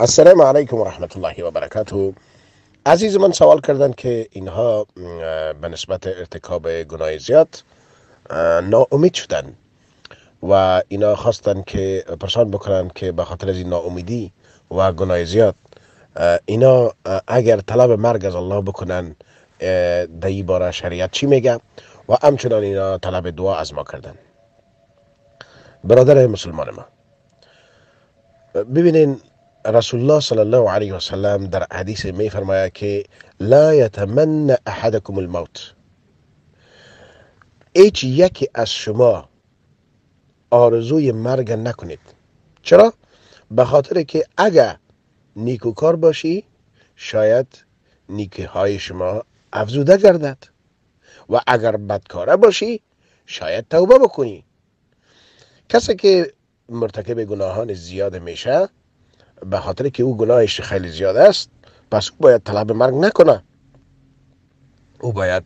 السلام علیکم و رحمت الله و برکاته عزیز من سوال کردن که اینها به نسبت ارتکاب گناه زیاد ناامید شدن و اینا خواستن که پرسان بکنن که به خاطر از این ناامیدی و گناه زیاد اینا اگر طلب مرگ از الله بکنن در این باره شریعت چی میگه و همچنان اینا طلب دعا از ما کردن برادر مسلمان ما ببینین رسول الله صلی الله علیه و سلم در حدیث می فرمایا که لا یتمنی احدکم الموت هیچ یکی از شما آرزوی مرگ نکنید چرا؟ به خاطر که اگر نیکوکار باشی شاید نیکی های شما افزوده گردد و اگر بدکاره باشی شاید توبه بکنی کسی که مرتکب گناهان زیاد میشه به خاطر که او گناهش خیلی زیاد است پس او باید طلب مرگ نکنه او باید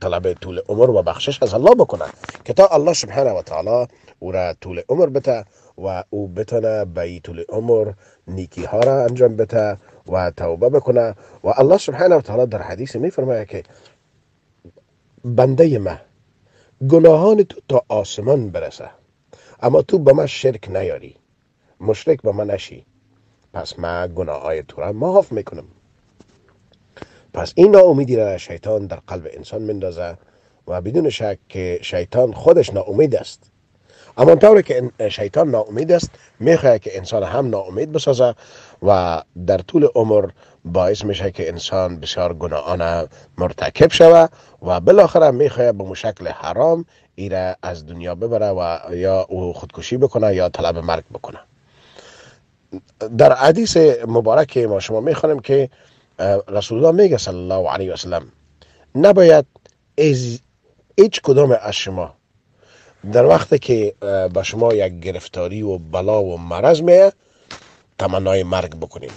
طلب طول عمر و بخشش از الله بکنه که تا الله سبحانه و تعالی او را طول عمر بته و او بتانه به طول عمر نیکی ها را انجام بته و توبه بکنه و الله سبحانه و تعالی در حدیث می فرماید که بنده ما گناهان تو تا آسمان برسه اما تو به من شرک نیاری مشرک به من نشی پس من گناه های تو را معاف میکنم پس این ناامیدی را شیطان در قلب انسان مندازه و بدون شک که شیطان خودش ناامید است اما طوری که شیطان ناامید است میخواهد که انسان هم ناامید بسازه و در طول عمر باعث میشه که انسان بسیار گناهان مرتکب شوه و بالاخره میخواهد به مشکل حرام ایره از دنیا ببره و یا او خودکشی بکنه یا طلب مرگ بکنه در حدیث مبارک ما شما میخوانیم که رسول الله میگه صلی الله علیه و سلم نباید هیچ کدام از شما در وقتی که به شما یک گرفتاری و بلا و مرض میه تمنای مرگ بکنیم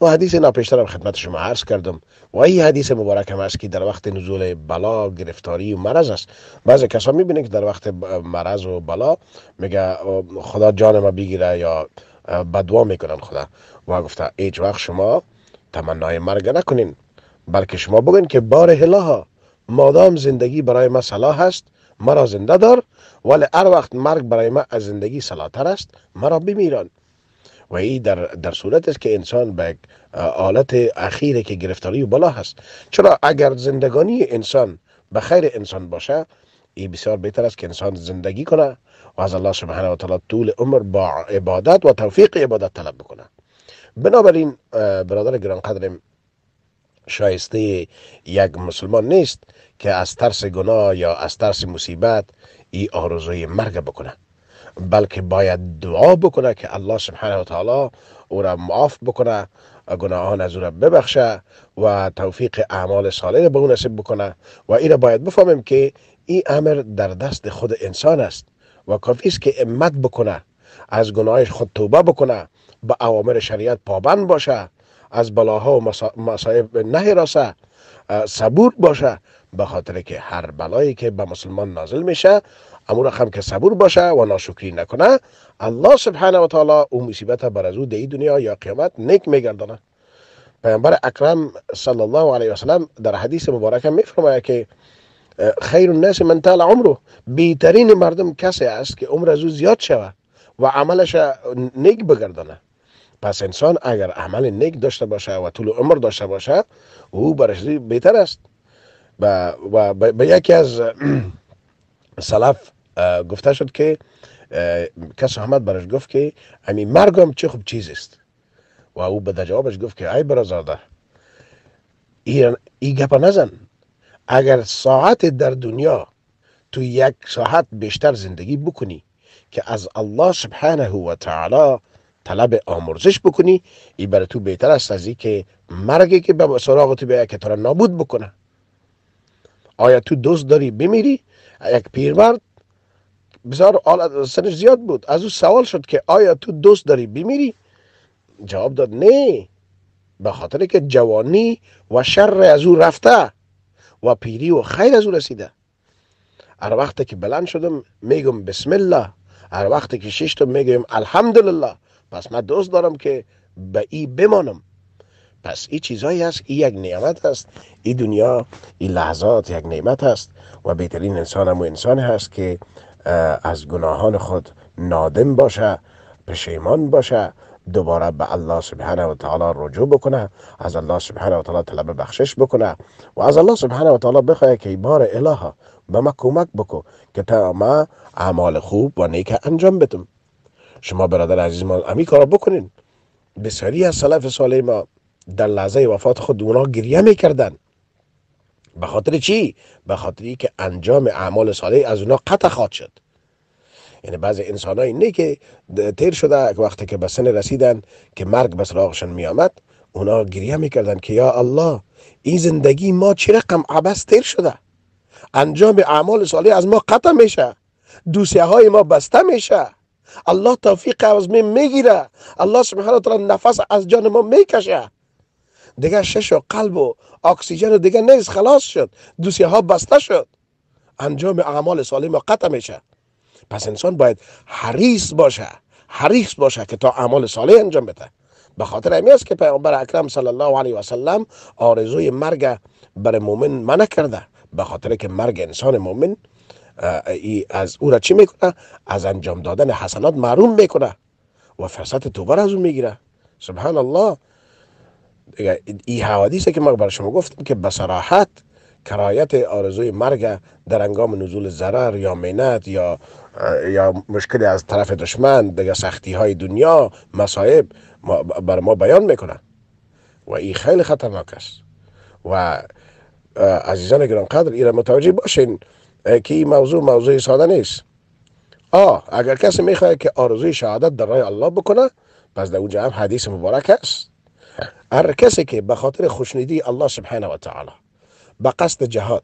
و حدیث اینا پیشتر خدمت شما عرض کردم و این حدیث مبارک هم است که در وقت نزول بلا گرفتاری و مرض است بعضی کسا میبینه که در وقت مرض و بلا میگه خدا جان ما بگیره یا بدوا میکنن خدا و گفته هیچ وقت شما تمنای مرگ نکنین بلکه شما بگین که بار هلاها مادام زندگی برای ما صلاح است مرا زنده دار ولی هر وقت مرگ برای ما از زندگی تر است مرا بمیران و ای در, در صورت است که انسان به حالت اخیره که گرفتاری و بلا هست چرا اگر زندگانی انسان به خیر انسان باشه این بسیار بهتر است که انسان زندگی کنه و از الله سبحانه و تعالی طول عمر با عبادت و توفیق عبادت طلب بکنه بنابراین برادر گرانقدر شایسته یک مسلمان نیست که از ترس گناه یا از ترس مصیبت ای آرزوی مرگ بکنه بلکه باید دعا بکنه که الله سبحانه و تعالی او را معاف بکنه گناهان از او را ببخشه و توفیق اعمال صالح به او نصیب بکنه و این باید بفهمیم که ای امر در دست خود انسان است و کافی است که امت بکنه از گناهش خود توبه بکنه به اوامر شریعت پابند باشه از بلاها و مصائب نهی راسه صبور باشه به خاطر که هر بلایی که به مسلمان نازل میشه امون خم که صبور باشه و ناشکری نکنه الله سبحانه و تعالی اون مصیبت بر از او دی دنیا یا قیامت نیک میگردانه پیامبر اکرم صلی الله علیه و سلم در حدیث مبارک میفرماید که خیر الناس من طال عمره بیترین مردم کسی است که عمر از او زیاد شود و عملش نیک بگردانه پس انسان اگر عمل نیک داشته باشه و طول عمر داشته باشه او برش بهتر است و به یکی از سلف گفته شد که کس احمد برش گفت که امی مرگم چه خوب چیز است و او به جوابش گفت که ای برازاده این ای گپا نزن اگر ساعت در دنیا تو یک ساعت بیشتر زندگی بکنی که از الله سبحانه و تعالی طلب آمرزش بکنی ای برای تو بهتر است از که مرگی که به سراغ تو بیاید که تو را نابود بکنه آیا تو دوست داری بمیری یک پیرمرد بزار سنش زیاد بود از او سوال شد که آیا تو دوست داری بمیری جواب داد نه به خاطر که جوانی و شر از او رفته و پیری و خیر از او رسیده هر وقتی که بلند شدم میگم بسم الله هر وقتی که ششتم میگم الحمدلله پس من دوست دارم که به ای بمانم پس این چیزایی است این یک نعمت است این دنیا این لحظات یک نعمت است و بهترین انسان هم و انسان هست که از گناهان خود نادم باشه پشیمان باشه دوباره به الله سبحانه و تعالی رجوع بکنه از الله سبحانه و تعالی طلب بخشش بکنه و از الله سبحانه و تعالی بخواه که بار اله به ما کمک بکو که تا ما اعمال خوب و نیک انجام بدم شما برادر عزیز ما امی کارا بکنین بسیاری از سلف صالح ما در لحظه وفات خود اونا گریه میکردن به خاطر چی؟ به خاطر که انجام اعمال صالح از اونا قطع خواد شد یعنی بعضی های نه که تیر شده وقتی که به سن رسیدن که مرگ به سراغشون می آمد اونا گریه میکردن که یا الله این زندگی ما چه رقم عبست تیر شده انجام اعمال صالح از ما قطع میشه دوسیه های ما بسته میشه الله توفیق از می میگیره الله سبحانه وتعالی نفس از جان ما میکشه دیگه شش و قلب و اکسیژن و دیگه نیست خلاص شد دوسیه ها بسته شد انجام اعمال صالح ما قطع میشه پس انسان باید حریص باشه حریص باشه که تا اعمال صالح انجام بده به خاطر همین است که پیامبر اکرم صلی الله علیه و سلم آرزوی مرگ بر مؤمن منع کرده به خاطر که مرگ انسان مؤمن ای از او را چی میکنه از انجام دادن حسنات معروم میکنه و فرصت توبه از او میگیره سبحان الله این حوادیثی که ما بر شما گفتیم که به صراحت کرایت آرزوی مرگ در انگام نزول ضرر یا مینت یا یا مشکلی از طرف دشمن دیگه سختی های دنیا مصائب بر ما بیان میکنه و این خیلی خطرناک است و عزیزان گرانقدر این را متوجه باشین که این موضوع موضوع ساده نیست آه اگر کسی میخواد که آرزوی شهادت در راه الله بکنه پس در اونجا هم حدیث مبارک است هر کسی که به خاطر خوشنیدی الله سبحانه و تعالی به قصد جهاد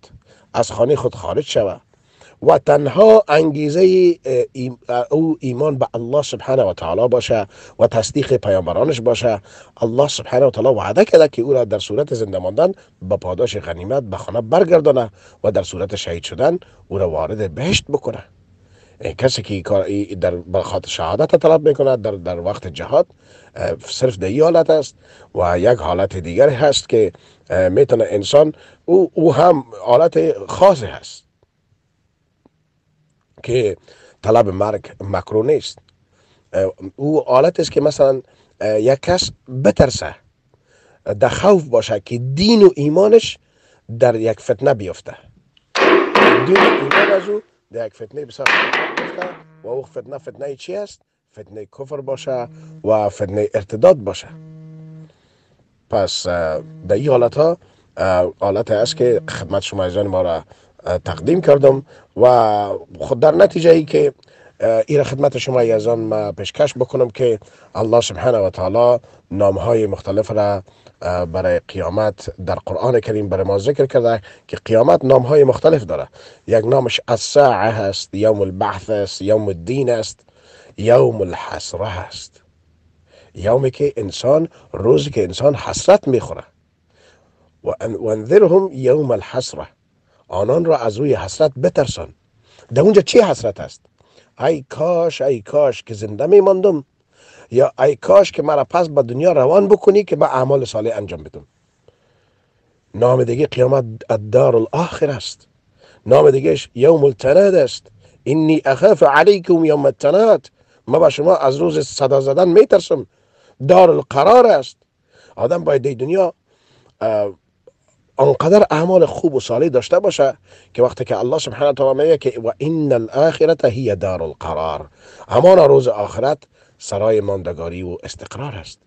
از خانه خود خارج شود و تنها انگیزه او ایمان به الله سبحانه و تعالی باشه و تصدیق پیامبرانش باشه الله سبحانه و تعالی وعده کرده که او را در صورت زنده ماندن به پاداش غنیمت به خانه برگردانه و در صورت شهید شدن او را وارد بهشت بکنه کسی که در بخاطر شهادت طلب میکند در, در وقت جهاد صرف در حالت است و یک حالت دیگر هست که میتونه انسان او, او هم حالت خاصی هست که طلب مرگ مکرو نیست او حالت است که مثلا یک کس بترسه در خوف باشه که دین و ایمانش در یک فتنه بیفته دین و ایمان از او یک فتنه و فتنه فتنه چی است؟ فتنه کفر باشه و فتنه ارتداد باشه پس در این حالت ها حالت است که خدمت شما جان ما را تقدیم کردم و خود در نتیجه ای که این خدمت شما یزان ما پیشکش بکنم که الله سبحانه و تعالی نام های مختلف را برای قیامت در قرآن کریم برای ما ذکر کرده که قیامت نام های مختلف داره یک نامش الساعه هست یوم البحث است یوم الدین است یوم الحسره هست یومی که انسان روزی که انسان حسرت میخوره و انذرهم یوم الحسره آنان را از روی حسرت بترسان در اونجا چی حسرت است ای کاش ای کاش که زنده می ماندم یا ای کاش که مرا پس به دنیا روان بکنی که به اعمال صالح انجام بدم نام دیگه قیامت الدار الاخر است نام دیگهش یوم التناد است اینی اخاف علیکم یوم التناد ما به شما از روز صدا زدن میترسم دار القرار است آدم باید دنیا آنقدر اعمال خوب و صالح داشته باشه که وقتی که الله سبحانه تعالی میگه که و ان الاخره هی دار القرار همان روز آخرت سرای ماندگاری و استقرار است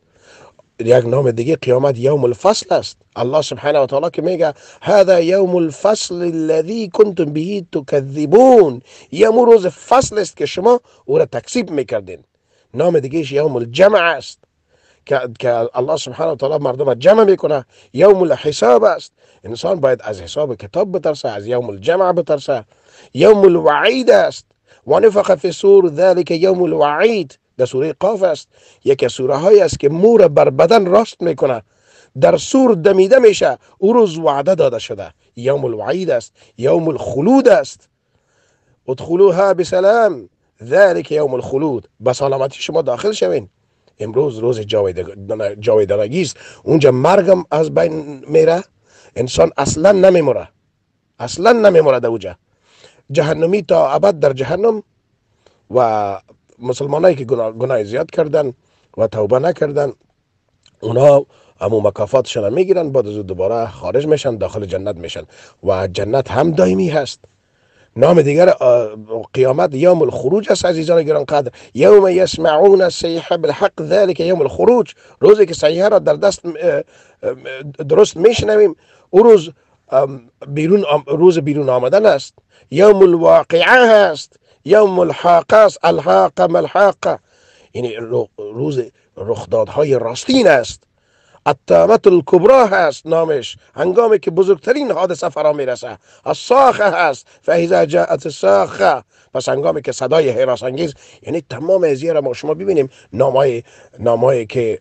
یک نام دیگه قیامت یوم الفصل است الله سبحانه و تعالی که میگه هذا یوم الفصل الذي كنتم به تكذبون یوم روز فصل است که شما او را تکذیب میکردین نام دیگهش یوم الجمع است که الله سبحانه و تعالی مردم جمع میکنه یوم الحساب است انسان باید از حساب کتاب بترسه از یوم الجمع بترسه یوم الوعید است و نفخ فی سور ذلک یوم الوعید در سوره قاف است یکی سوره هایی است که مور بر بدن راست میکنه در سور دمیده میشه او روز وعده داده شده یوم الوعید است یوم الخلود است ادخلوها بسلام ذلک یوم الخلود به سلامتی شما داخل شوین امروز روز جاویدانگی است اونجا مرگم از بین میره انسان اصلا نمیمره اصلا نمیمره در اوجه جهنمی تا ابد در جهنم و مسلمانایی که گناه زیاد کردن و توبه نکردن اونا امو مکافاتشان میگیرن بعد از دوباره خارج میشن داخل جنت میشن و جنت هم دائمی هست نام دیگر قیامت یوم الخروج است عزیزان گرانقدر یوم یسمعون صیحه بالحق ذلک یوم الخروج روزی که صیحه را در دست درست میشنویم او روز بیرون روز بیرون آمدن است یوم الواقعه است یوم الحاقه است الحاقه ملحاقه یعنی روز رخدادهای راستین است التامت الکبری هست نامش هنگامی که بزرگترین حادثه فرا میرسه از هست فهیزا جاعت ساخه پس هنگامی که صدای حیراس انگیز یعنی تمام از را ما شما ببینیم نامای نامایی که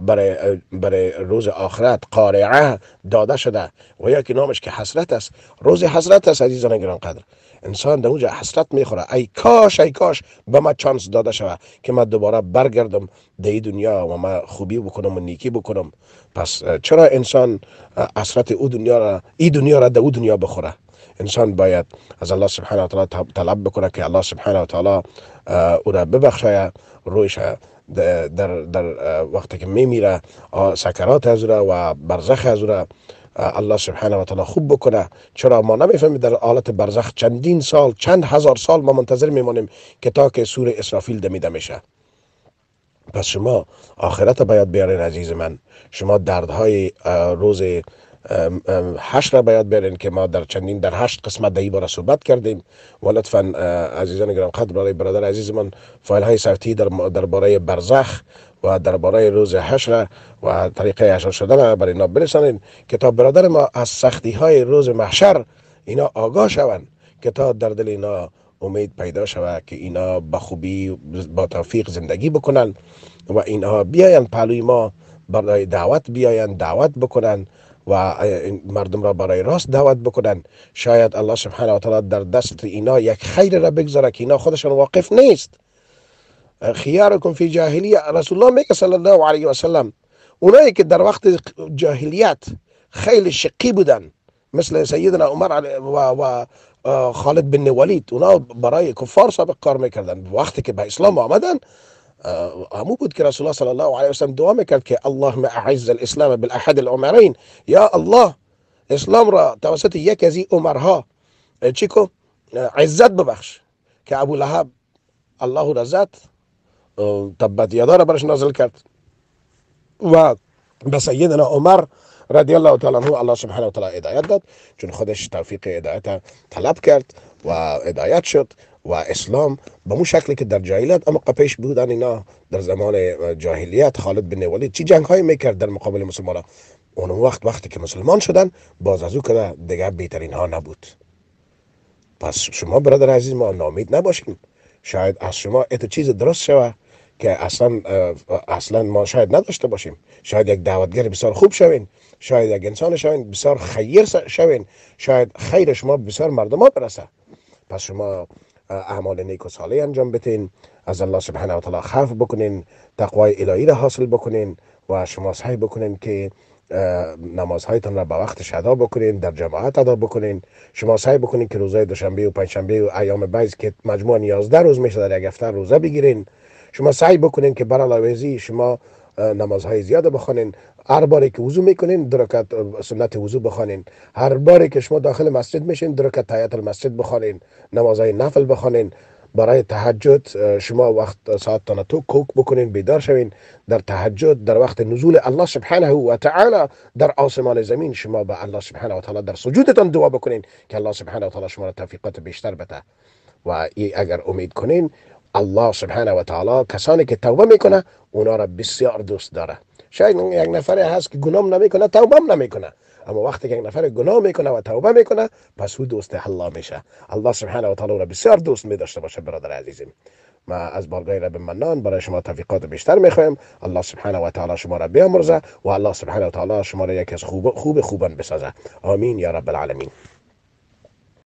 برای, برای روز آخرت قارعه داده شده و یا که نامش که حسرت است روز حسرت است عزیزان گرانقدر انسان در اونجا حسرت میخوره ای کاش ای کاش به ما چانس داده شوه که ما دوباره برگردم در دنیا و ما خوبی بکنم و نیکی بکنم پس چرا انسان حسرت او دنیا را ای دنیا را در او دنیا بخوره انسان باید از الله سبحانه و تعالی طلب بکنه که الله سبحانه و تعالی او را ببخشه رویش در, در وقتی که میمیره سکرات از را و برزخ از را الله سبحانه و تعالی خوب بکنه چرا ما نمیفهمیم در حالت برزخ چندین سال چند هزار سال ما منتظر میمانیم که تا که سور اسرافیل دمیده میشه پس شما آخرت باید بیارین عزیز من شما دردهای روز هشت را باید برین که ما در چندین در هشت قسمت دهی بار صحبت کردیم و لطفا عزیزان گرام قدر برای برادر عزیزمان فایل های صوتی در درباره برزخ و درباره روز حشر و طریقه حشر شدن برای اینا برسانین که تا برادر ما از سختی های روز محشر اینا آگاه شوند که تا در دل اینا امید پیدا شود که اینا به خوبی با توفیق زندگی بکنن و اینها بیاین پلوی ما برای دعوت بیاین دعوت بکنن و مردم را برای راست دعوت بکنن شاید الله سبحانه و تعالی در دست اینا یک خیر را بگذاره که اینا خودشان واقف نیست خیارکم فی جاهلیه رسول الله میگه صلی الله علیه و سلم اونایی که در وقت جاهلیت خیلی شقی بودن مثل سیدنا عمر و, خالد بن ولید اونا برای کفار سابق کار میکردن وقتی که به اسلام آمدن آه، آه، مبد رسول الله صلى الله عليه وسلم دوامه کرد که اللهم اعز الاسلام بالاحد العمرین یا الله اسلام را توسط یک از این عمرها چی عزت ببخش که ابو لهب الله را زد تبت یدا را برش نازل کرد و بسيدنا عمر رضي الله تعالى عنه الله سبحانه وتعالى تعالی داد چون خودش توفیق هدایت طلب كرد و هدایت شد و اسلام به اون شکلی که در جاهلیت اما پیش بودن اینا در زمان جاهلیت خالد بن ولید چی جنگ های میکرد در مقابل مسلمان اون وقت وقتی که مسلمان شدن باز از او که دیگه بهترین ها نبود پس شما برادر عزیز ما نامید نباشیم شاید از شما ات چیز درست شوه که اصلا اصلا ما شاید نداشته باشیم شاید یک دعوتگر بسیار خوب شوین شاید یک انسان شوین بسیار خیر شوین شاید خیر شما بسیار مردم برسه پس شما اعمال نیک و صالح انجام بتین از الله سبحانه و تعالی خوف بکنین تقوای الهی را حاصل بکنین و شما سعی بکنین که نمازهایتان را به وقتش ادا بکنین در جماعت ادا بکنین شما سعی بکنین که روزهای دوشنبه و پنجشنبه و ایام بعض که مجموع 11 روز میشه در یک هفته روزه بگیرین شما سعی بکنین که برالایزی شما نمازهای زیاد بخوانین هر باری که وضو میکنین درکت سنت وضو بخوانین هر باری که شما داخل مسجد میشین درکت تحیت المسجد بخوانین نمازهای نفل بخوانین برای تهجد شما وقت ساعت تو کوک بکنین بیدار شوین در تهجد در وقت نزول الله سبحانه و تعالی در آسمان زمین شما به الله سبحانه و تعالی در سجودتان دعا بکنین که الله سبحانه و تعالی شما را توفیقات بیشتر بده و اگر امید کنین الله سبحانه و تعالی کسانی که توبه میکنه اونا را بسیار دوست داره شاید یک نفری هست که گناه نمیکنه توبه نمیکنه اما وقتی که یک نفر گناه میکنه و توبه میکنه پس او دوست الله میشه الله سبحانه و تعالی را بسیار دوست میداشته باشه برادر عزیزم ما از بارگاه رب منان برای شما توفیقات بیشتر میخوایم الله سبحانه و تعالی شما را بیامرزه و الله سبحانه و تعالی شما را یکی از خوب خوب خوبان بسازه آمین یا رب العالمین